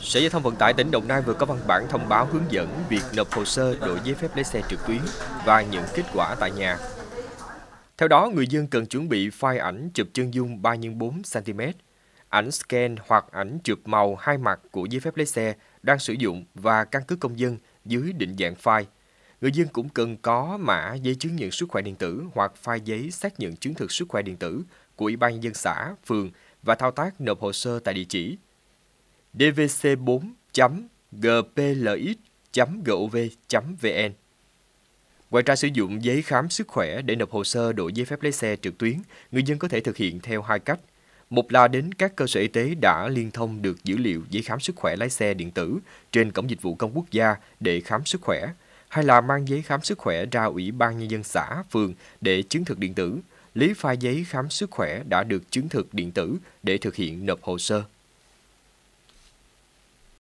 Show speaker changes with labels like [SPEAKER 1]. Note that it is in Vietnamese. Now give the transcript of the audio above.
[SPEAKER 1] Sở Giao thông Vận tải tỉnh Đồng Nai vừa có văn bản thông báo hướng dẫn việc nộp hồ sơ đổi giấy phép lái xe trực tuyến và nhận kết quả tại nhà. Theo đó, người dân cần chuẩn bị file ảnh chụp chân dung 3 x 4 cm, ảnh scan hoặc ảnh chụp màu hai mặt của giấy phép lái xe đang sử dụng và căn cước công dân dưới định dạng file. Người dân cũng cần có mã giấy chứng nhận sức khỏe điện tử hoặc file giấy xác nhận chứng thực sức khỏe điện tử của Ủy ban nhân dân xã, phường và thao tác nộp hồ sơ tại địa chỉ dvc4.gplx.gov.vn. Ngoài ra sử dụng giấy khám sức khỏe để nộp hồ sơ đổi giấy phép lái xe trực tuyến, người dân có thể thực hiện theo hai cách. Một là đến các cơ sở y tế đã liên thông được dữ liệu giấy khám sức khỏe lái xe điện tử trên Cổng Dịch vụ Công Quốc gia để khám sức khỏe, hay là mang giấy khám sức khỏe ra Ủy ban Nhân dân xã, phường để chứng thực điện tử, lý pha giấy khám sức khỏe đã được chứng thực điện tử để thực hiện nộp hồ sơ